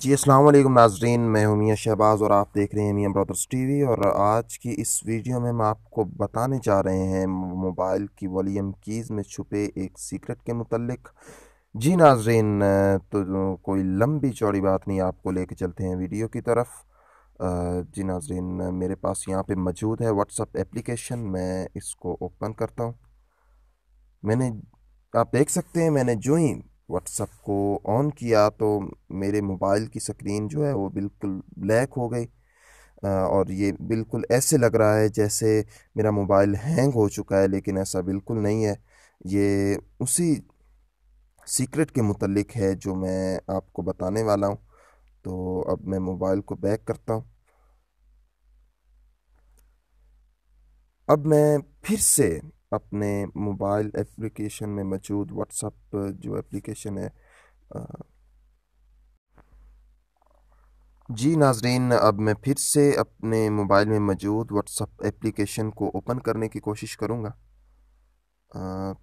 जी अल्लाम नाजरीन मैं हूं शहबाज़ और आप देख रहे हैं मियाँ ब्रदर्स टीवी और आज की इस वीडियो में हम आपको बताने जा रहे हैं मोबाइल की वॉलीम कीज़ में छुपे एक सीक्रेट के मतलब जी नाजरीन तो कोई लंबी चौड़ी बात नहीं आपको लेके चलते हैं वीडियो की तरफ जी नाजरीन मेरे पास यहाँ पे मौजूद है व्हाट्सअप एप्लीकेशन मैं इसको ओपन करता हूँ मैंने आप देख सकते हैं मैंने जो ही व्हाट्सअप को ऑन किया तो मेरे मोबाइल की स्क्रीन जो है वो बिल्कुल ब्लैक हो गई और ये बिल्कुल ऐसे लग रहा है जैसे मेरा मोबाइल हैंग हो चुका है लेकिन ऐसा बिल्कुल नहीं है ये उसी सीक्रेट के मुतलक है जो मैं आपको बताने वाला हूँ तो अब मैं मोबाइल को बैक करता हूँ अब मैं फिर से अपने मोबाइल एप्लीकेशन में मौजूद व्हाट्सअप जो एप्लीकेशन है जी नाजरीन अब मैं फिर से अपने मोबाइल में मौजूद व्हाट्सअप एप्लीकेशन को ओपन करने की कोशिश करूँगा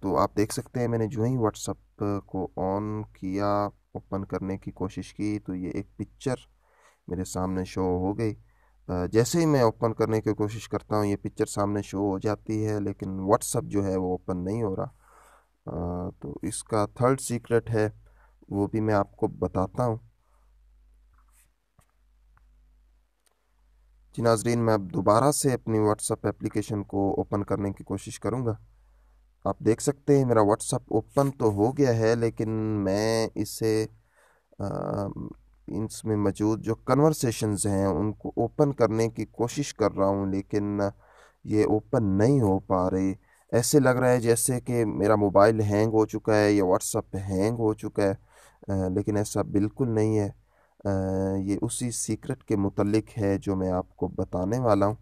तो आप देख सकते हैं मैंने जो ही व्हाट्सअप को ऑन किया ओपन करने की कोशिश की तो ये एक पिक्चर मेरे सामने शो हो गई जैसे ही मैं ओपन करने की कोशिश करता हूँ ये पिक्चर सामने शो हो जाती है लेकिन व्हाट्सअप जो है वो ओपन नहीं हो रहा तो इसका थर्ड सीक्रेट है वो भी मैं आपको बताता हूँ जी नाजरीन मैं अब दोबारा से अपनी व्हाट्सअप एप्लीकेशन को ओपन करने की कोशिश करूँगा आप देख सकते हैं मेरा व्हाट्सअप ओपन तो हो गया है लेकिन मैं इसे स्क्रीन्स में मौजूद जो कन्वर्सेशंस हैं उनको ओपन करने की कोशिश कर रहा हूँ लेकिन ये ओपन नहीं हो पा रही ऐसे लग रहा है जैसे कि मेरा मोबाइल हैंग हो चुका है या व्हाट्सअप हैंग हो चुका है लेकिन ऐसा बिल्कुल नहीं है ये उसी सीक्रेट के मुतलक है जो मैं आपको बताने वाला हूँ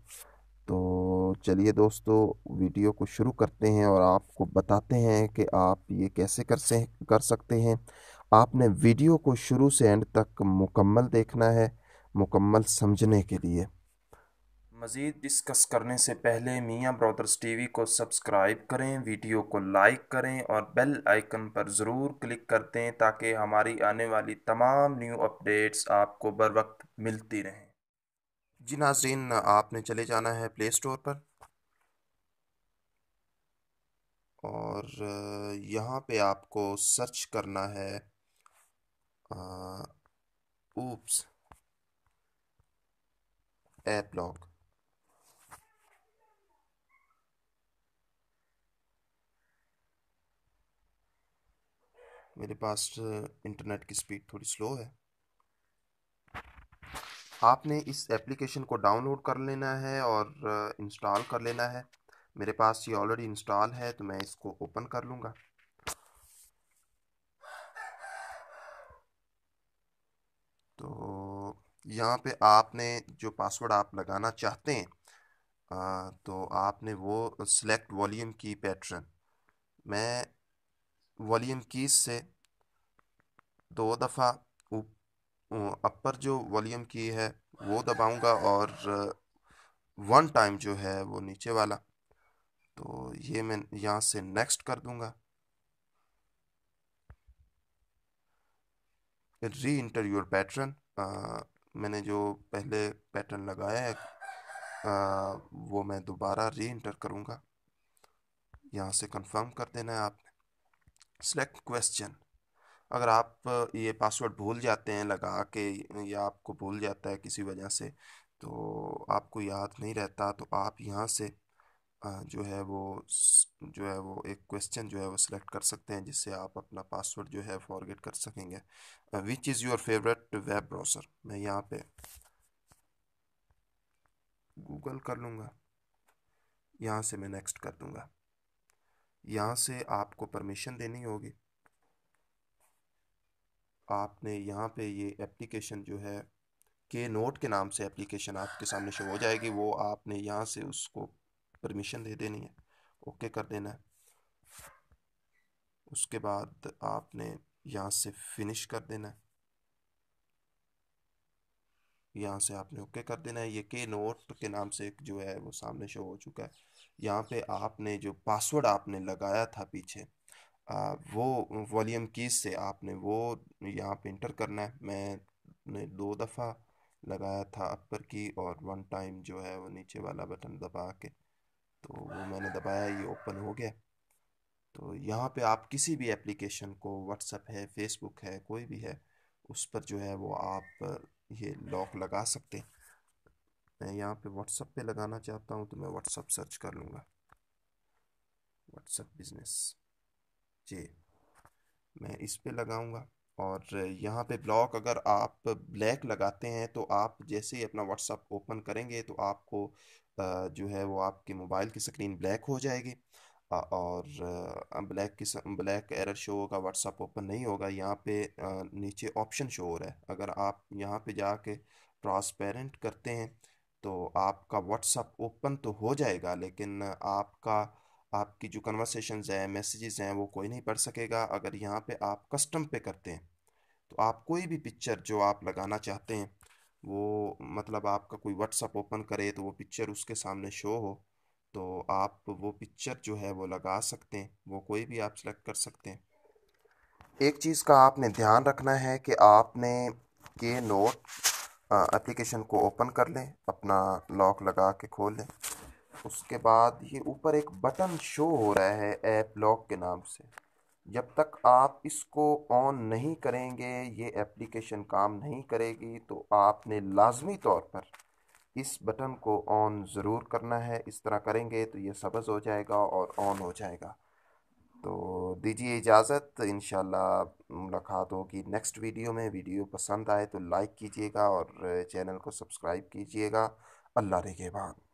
तो चलिए दोस्तों वीडियो को शुरू करते हैं और आपको बताते हैं कि आप ये कैसे कर से कर सकते हैं आपने वीडियो को शुरू से एंड तक मुकम्मल देखना है मुकम्मल समझने के लिए मज़ीद डिस्कस करने से पहले मियाँ ब्रदर्स टीवी को सब्सक्राइब करें वीडियो को लाइक करें और बेल आइकन पर ज़रूर क्लिक कर दें ताकि हमारी आने वाली तमाम न्यू अपडेट्स आपको बर वक्त मिलती रहें जी नाजरीन आपने चले जाना है प्ले स्टोर पर और यहाँ पे आपको सर्च करना है uh, oops app मेरे पास इंटरनेट uh, की स्पीड थोड़ी स्लो है आपने इस एप्लीकेशन को डाउनलोड कर लेना है और इंस्टॉल uh, कर लेना है मेरे पास ये ऑलरेडी इंस्टॉल है तो मैं इसको ओपन कर लूँगा यहाँ पे आपने जो पासवर्ड आप लगाना चाहते हैं आ, तो आपने वो सिलेक्ट वॉल्यूम की पैटर्न मैं वॉल्यूम कीज से दो दफ़ा अपर जो वॉल्यूम की है वो हाँ। दबाऊंगा और वन टाइम जो है वो नीचे वाला तो ये मैं यहाँ से नेक्स्ट कर दूंगा री इंटर योर पैटर्न मैंने जो पहले पैटर्न लगाया है आ, वो मैं दोबारा री इंटर करूँगा यहाँ से कंफर्म कर देना है आपने सेलेक्ट क्वेश्चन अगर आप ये पासवर्ड भूल जाते हैं लगा के या आपको भूल जाता है किसी वजह से तो आपको याद नहीं रहता तो आप यहाँ से जो है वो जो है वो एक क्वेश्चन जो है वो सिलेक्ट कर सकते हैं जिससे आप अपना पासवर्ड जो है फॉरगेट कर सकेंगे which is your favourite web browser मैं यहाँ पे गूगल कर लूँगा यहाँ से मैं नेक्स्ट कर दूँगा यहाँ से आपको परमिशन देनी होगी आपने यहाँ पे ये एप्लीकेशन जो है के नोट के नाम से एप्लीकेशन आपके सामने शो हो जाएगी वो आपने यहाँ से उसको परमिशन दे देनी है ओके कर देना है उसके बाद आपने यहाँ से फिनिश कर देना है यहाँ से आपने ओके कर देना है ये के नोट के नाम से एक जो है वो सामने शो हो चुका है यहाँ पे आपने जो पासवर्ड आपने लगाया था पीछे आ, वो वॉल्यूम कीज से आपने वो यहाँ पे इंटर करना है मैंने दो दफ़ा लगाया था अपर की और वन टाइम जो है वो नीचे वाला बटन दबा के तो वो मैंने दबाया ये ओपन हो गया तो यहाँ पे आप किसी भी एप्लीकेशन को व्हाट्सअप है फेसबुक है कोई भी है उस पर जो है वो आप ये लॉक लगा सकते हैं मैं यहाँ पे व्हाट्सअप पे लगाना चाहता हूँ तो मैं व्हाट्सअप सर्च कर लूँगा व्हाट्सअप बिजनेस जी मैं इस पे लगाऊँगा और यहाँ पे ब्लॉक अगर आप ब्लैक लगाते हैं तो आप जैसे ही अपना व्हाट्सअप ओपन करेंगे तो आपको जो है वो आपके मोबाइल की स्क्रीन ब्लैक हो जाएगी और ब्लैक की ब्लैक एरर शो होगा व्हाट्सअप ओपन नहीं होगा यहाँ पे नीचे ऑप्शन शो हो रहा है अगर आप यहाँ पे जाके ट्रांसपेरेंट करते हैं तो आपका व्हाट्सअप ओपन तो हो जाएगा लेकिन आपका आपकी जो कन्वर्सेशन हैं मैसेजेस हैं वो कोई नहीं पढ़ सकेगा अगर यहाँ पे आप कस्टम पे करते हैं तो आप कोई भी पिक्चर जो आप लगाना चाहते हैं वो मतलब आपका कोई व्हाट्सअप ओपन करे तो वो पिक्चर उसके सामने शो हो तो आप वो पिक्चर जो है वो लगा सकते हैं वो कोई भी आप सेलेक्ट कर सकते हैं एक चीज़ का आपने ध्यान रखना है कि आपने के नोट एप्लीकेशन को ओपन कर लें अपना लॉक लगा के खोल लें उसके बाद ये ऊपर एक बटन शो हो रहा है ऐप लॉक के नाम से जब तक आप इसको ऑन नहीं करेंगे ये एप्लीकेशन काम नहीं करेगी तो आपने लाजमी तौर पर इस बटन को ऑन ज़रूर करना है इस तरह करेंगे तो ये सबज़ हो जाएगा और ऑन हो जाएगा तो दीजिए इजाज़त इन मुलाकात होगी नेक्स्ट वीडियो में वीडियो पसंद आए तो लाइक कीजिएगा और चैनल को सब्सक्राइब कीजिएगा अल्लाह के बाद